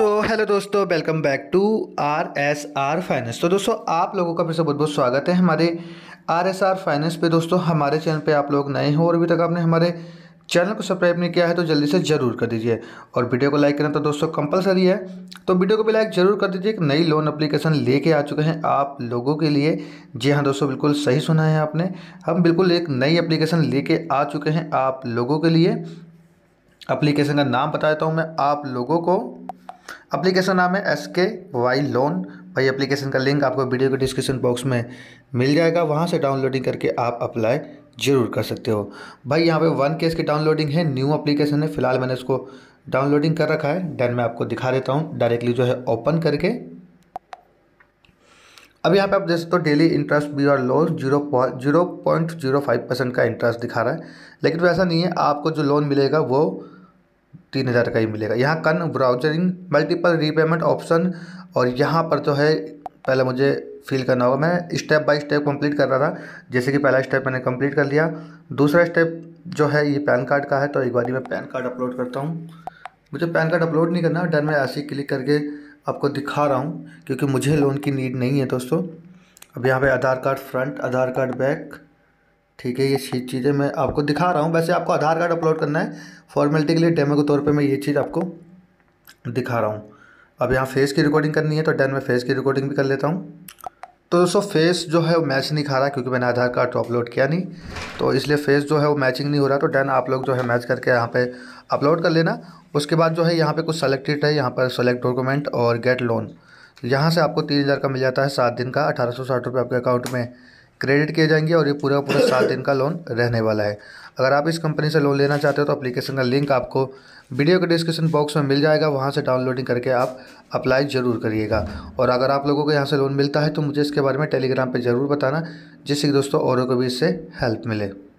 सो so, hello दोस्तों welcome back to R S R finance तो दोस्तों आप लोगों का फिर से बहुत बहुत स्वागत है हमारे आर एस आर फाइनेंस पे दोस्तों हमारे चैनल पे आप लोग नए हो और अभी तक आपने हमारे चैनल को सब्सक्राइब नहीं किया है तो जल्दी से जरूर कर दीजिए और वीडियो को लाइक करना तो दोस्तों कंपलसरी है तो वीडियो को भी लाइक जरूर कर दीजिए एक नई लोन एप्लीकेशन लेके आ चुके हैं आप लोगों के लिए जी हाँ दोस्तों बिल्कुल सही सुना है आपने हम बिल्कुल एक नई एप्लीकेशन लेके आ चुके हैं आप लोगों के लिए अप्लीकेशन का नाम बता देता हूँ मैं आप लोगों को अप्लीकेशन नाम है एस के वाई लोन भाई एप्लीकेशन का लिंक आपको वीडियो के डिस्क्रिप्शन बॉक्स में मिल जाएगा वहाँ से डाउनलोडिंग करके आप अप्लाई जरूर कर सकते हो भाई यहाँ पे वन केस की डाउनलोडिंग है न्यू एप्लीकेशन है फिलहाल मैंने इसको डाउनलोडिंग कर रखा है डेन मैं आपको दिखा देता हूँ डायरेक्टली जो है ओपन करके अब यहाँ पे आप देख सकते हो daily interest B R loan zero zero point zero five percent का इंटरेस्ट दिखा रहा है लेकिन वैसा नहीं है आपको जो लोन मिलेगा वो तीन हज़ार का ही मिलेगा यहाँ कन ब्राउजरिंग मल्टीपल रीपेमेंट ऑप्शन और यहाँ पर तो है पहले मुझे फिल करना होगा मैं स्टेप बाय स्टेप कंप्लीट कर रहा था जैसे कि पहला स्टेप मैंने कंप्लीट कर लिया दूसरा स्टेप जो है ये पैन कार्ड का है तो एक बार मैं पैन कार्ड अपलोड करता हूँ मुझे पैन कार्ड अपलोड नहीं करना डन मैं ऐसे ही क्लिक करके आपको दिखा रहा हूँ क्योंकि मुझे लोन की नीड नहीं है दोस्तों अब यहाँ पर Aadhaar card front Aadhaar card back ठीक है ये सी चीज़ें मैं आपको दिखा रहा हूँ वैसे आपको आधार कार्ड अपलोड करना है फॉर्मेलिटी के लिए डेमो के तौर पर मैं ये चीज़ आपको दिखा रहा हूँ अब यहाँ फेस की रिकॉर्डिंग करनी है तो डेन में फेस की रिकॉर्डिंग भी कर लेता हूँ तो दोस्तों फेस जो है वो मैच नहीं खा रहा क्योंकि मैंने आधार कार्ड तो अपलोड किया नहीं तो इसलिए फेस जो है वो मैचिंग नहीं हो रहा तो डेन आप लोग जो है मैच करके यहाँ पे अपलोड कर लेना उसके बाद जो है यहाँ पर कुछ सेलेक्टेड है यहाँ पर सेलेक्ट डॉक्यूमेंट और गेट लोन यहाँ से आपको तीन हज़ार का मिल जाता है सात दिन का अठारह सौ साठ रुपये आपके अकाउंट में क्रेडिट किए जाएंगे और ये पूरा पूरा सात दिन का लोन रहने वाला है अगर आप इस कंपनी से लोन लेना चाहते हो तो अप्लीकेशन का लिंक आपको वीडियो के डिस्क्रिप्शन बॉक्स में मिल जाएगा वहाँ से डाउनलोडिंग करके आप अप्लाई ज़रूर करिएगा और अगर आप लोगों को यहाँ से लोन मिलता है तो मुझे इसके बारे में टेलीग्राम पर ज़रूर बताना जिससे कि दोस्तों औरों को भी इससे हेल्प मिले